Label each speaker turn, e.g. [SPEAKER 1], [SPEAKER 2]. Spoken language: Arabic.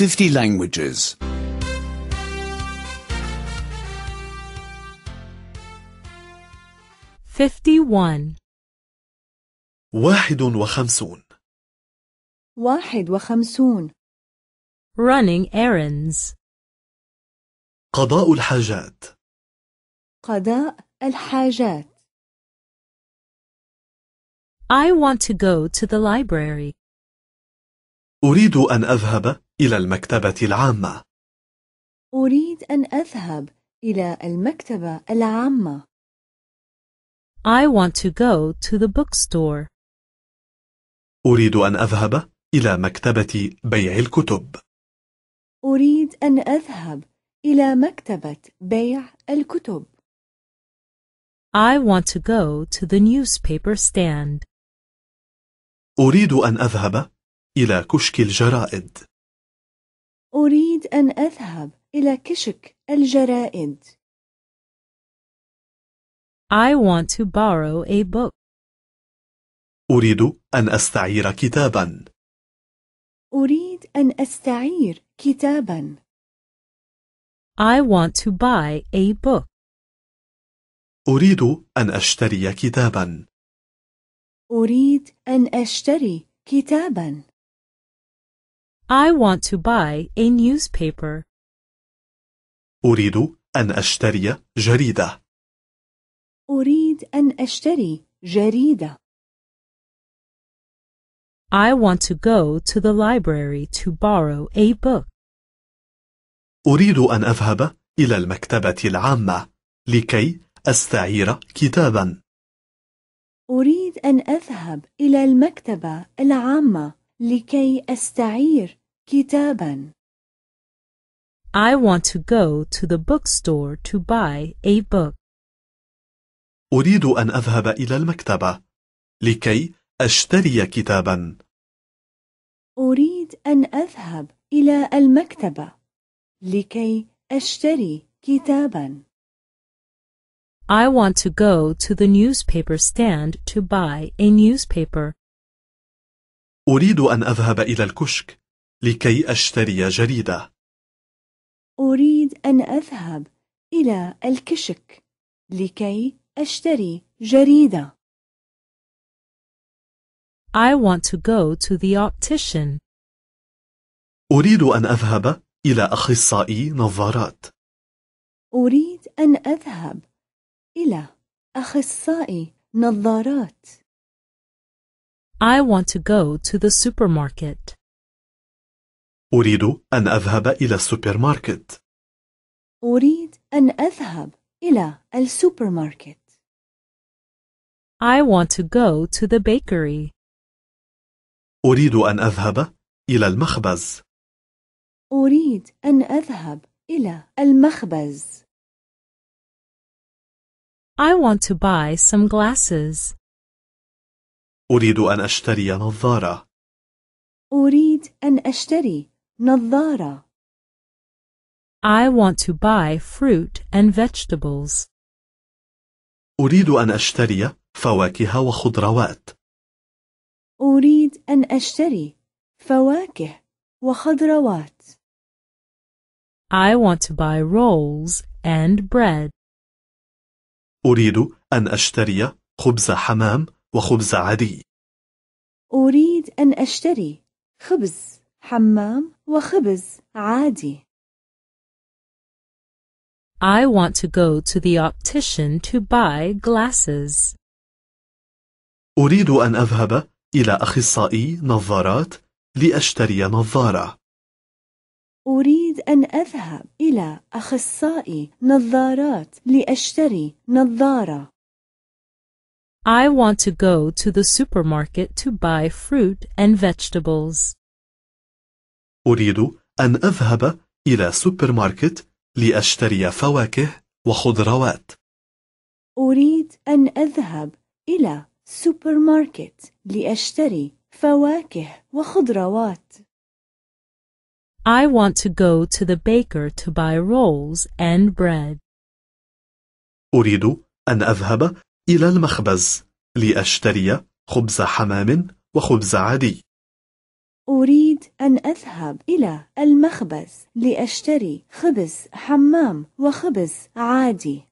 [SPEAKER 1] 50 languages.
[SPEAKER 2] 51
[SPEAKER 3] واحد وخمسون
[SPEAKER 2] واحد وخمسون running errands
[SPEAKER 3] قضاء الحاجات
[SPEAKER 2] قضاء الحاجات I want to go to the library
[SPEAKER 3] أريد أن أذهب إلى المكتبة العامة.
[SPEAKER 2] أريد أن أذهب إلى المكتبة العامة. I want to go to the bookstore.
[SPEAKER 3] أريد أن أذهب إلى مكتبة بيع الكتب.
[SPEAKER 1] أريد أن أذهب إلى مكتبة بيع الكتب.
[SPEAKER 2] I want to go to the newspaper stand.
[SPEAKER 3] أريد أن أذهب إلى كشك الجرائد
[SPEAKER 1] أريد أن أذهب إلى كشك الجرائد
[SPEAKER 2] I want to borrow a book.
[SPEAKER 3] أريد أن أستعير كتابا.
[SPEAKER 2] أريد أن أستعير كتابا. I want to buy a book.
[SPEAKER 3] أريد أن أشتري كتابا.
[SPEAKER 2] أريد أن أشتري كتابا. I want to buy a newspaper.
[SPEAKER 3] أريد أن أشتري جريدة.
[SPEAKER 2] أريد أن أشتري جريدة. I want to go to the library to borrow a book.
[SPEAKER 3] أريد أن أذهب إلى المكتبة العامة لكي أستعير كتابا.
[SPEAKER 1] أريد أن أذهب إلى المكتبة العامة لكي أستعير كتابا
[SPEAKER 2] I want to go to the bookstore to buy
[SPEAKER 3] a book. أريد أن أذهب إلى المكتبة لكي أشتري كتابا.
[SPEAKER 1] أريد أن أذهب إلى المكتبة لكي أشتري كتابا.
[SPEAKER 2] I want to go to the newspaper stand to buy a newspaper.
[SPEAKER 3] أريد أن أذهب إلى الكشك لكي أشتري جريدة
[SPEAKER 1] أريد أن أذهب إلى
[SPEAKER 2] الكشك لكي أشتري جريدة I want to go to the optician.
[SPEAKER 3] أريد أن أذهب إلى أخصائي نظارات.
[SPEAKER 2] أريد أن
[SPEAKER 1] أذهب إلى أخصائي نظارات.
[SPEAKER 2] I want to go to the supermarket.
[SPEAKER 3] أريد أن أذهب إلى السوبرماركت.
[SPEAKER 2] أريد أن أذهب إلى ماركت. I want to go to the bakery.
[SPEAKER 3] أريد أن أذهب إلى المخبز.
[SPEAKER 1] أريد أن أذهب إلى المخبز.
[SPEAKER 2] I want to buy some glasses.
[SPEAKER 3] أريد أن أشتري نظارة.
[SPEAKER 2] أريد أن أشتري نظارة. I want to buy fruit and vegetables.
[SPEAKER 3] أريد أن أشتري فواكه وخضروات.
[SPEAKER 1] أريد أن أشتري فواكه وخضروات.
[SPEAKER 2] I want to buy rolls and bread.
[SPEAKER 3] أريد أن أشتري خبز حمام وخبز عادي.
[SPEAKER 1] أريد أن أشتري خبز حمام
[SPEAKER 2] وخبز عادي. I want to go to the optician to buy glasses.
[SPEAKER 3] أريد أن أذهب إلى أخصائي نظارات لأشتري نظارة.
[SPEAKER 1] أريد أن أذهب إلى أخصائي نظارات
[SPEAKER 2] لأشتري نظارة. I want to go to the supermarket to buy fruit and vegetables.
[SPEAKER 3] أريد أن أذهب إلى سوبر ماركت لأشتري فواكه وخضروات.
[SPEAKER 1] أريد أن أذهب إلى سوبر ماركت لأشتري فواكه وخضروات.
[SPEAKER 2] I want to go to the baker to buy rolls and bread.
[SPEAKER 3] أريد أن أذهب إلى المخبز لأشتري خبز حمام وخبز عادي.
[SPEAKER 1] أريد أن أذهب إلى المخبز لأشتري خبز حمام وخبز عادي